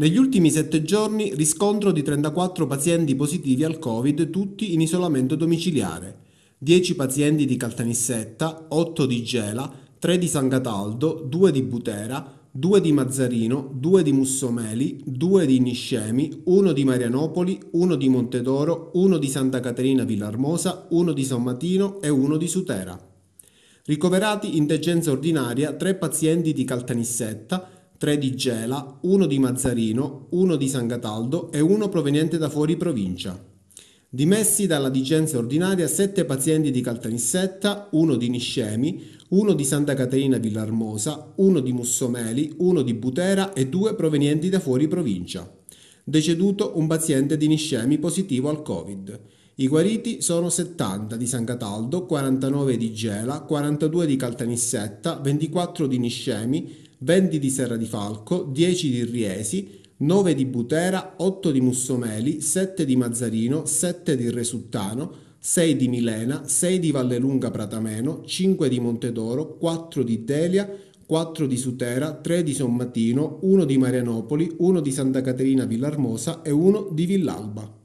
Negli ultimi sette giorni riscontro di 34 pazienti positivi al Covid, tutti in isolamento domiciliare. 10 pazienti di Caltanissetta, 8 di Gela, 3 di San Cataldo, 2 di Butera, 2 di Mazzarino, 2 di Mussomeli, 2 di Niscemi, 1 di Marianopoli, 1 di Montedoro, 1 di Santa Caterina Villarmosa, 1 di San Sommatino e 1 di Sutera. Ricoverati in degenza ordinaria 3 pazienti di Caltanissetta, 3 di Gela, 1 di Mazzarino, 1 di San Cataldo e 1 proveniente da fuori provincia. Dimessi dalla digenza ordinaria 7 pazienti di Caltanissetta, 1 di Niscemi, 1 di Santa Caterina Villarmosa, 1 di Mussomeli, 1 di Butera e 2 provenienti da fuori provincia. Deceduto un paziente di Niscemi positivo al Covid. I guariti sono 70 di San Cataldo, 49 di Gela, 42 di Caltanissetta, 24 di Niscemi, 20 di Serra di Falco, 10 di Riesi, 9 di Butera, 8 di Mussomeli, 7 di Mazzarino, 7 di Resuttano, 6 di Milena, 6 di Vallelunga Pratameno, 5 di Montedoro, 4 di Delia, 4 di Sutera, 3 di Sommatino, 1 di Marianopoli, 1 di Santa Caterina Villarmosa e 1 di Villalba.